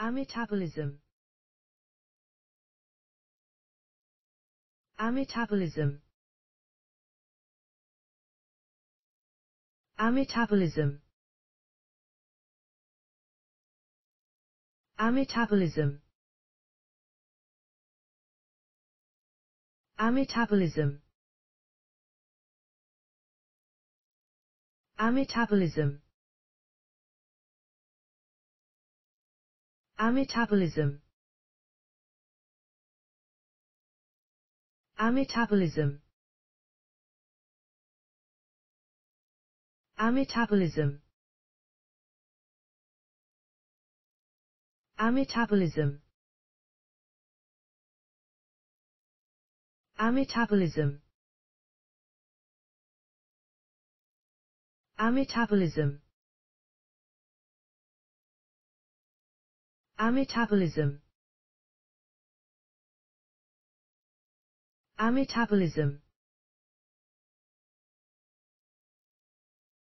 Ametabolism Ametabolism Ametabolism Ametabolism Ametabolism Ametabolism Ametabolism Ametabolism Ametabolism Ametabolism Ametabolism Ametabolism Ametabolism Ametabolism